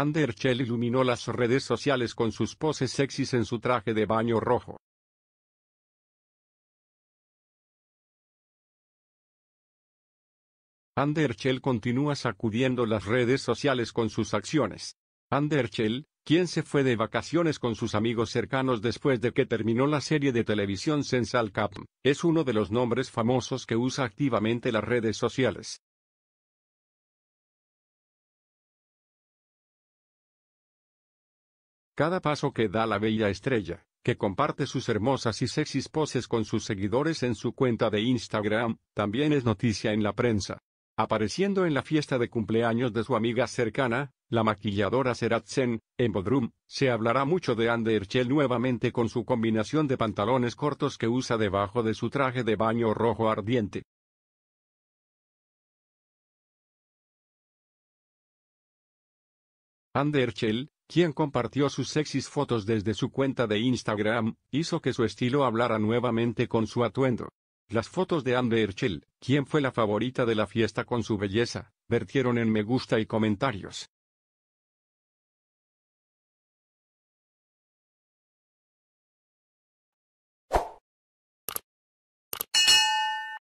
Anderchel iluminó las redes sociales con sus poses sexys en su traje de baño rojo. Anderchel continúa sacudiendo las redes sociales con sus acciones. Anderchel, quien se fue de vacaciones con sus amigos cercanos después de que terminó la serie de televisión Sensal Cap, es uno de los nombres famosos que usa activamente las redes sociales. cada paso que da la bella estrella, que comparte sus hermosas y sexys poses con sus seguidores en su cuenta de Instagram, también es noticia en la prensa. Apareciendo en la fiesta de cumpleaños de su amiga cercana, la maquilladora Seratzen, en Bodrum, se hablará mucho de Anderchel nuevamente con su combinación de pantalones cortos que usa debajo de su traje de baño rojo ardiente. Anderchel, quien compartió sus sexys fotos desde su cuenta de Instagram, hizo que su estilo hablara nuevamente con su atuendo. Las fotos de Amber Chill, quien fue la favorita de la fiesta con su belleza, vertieron en me gusta y comentarios.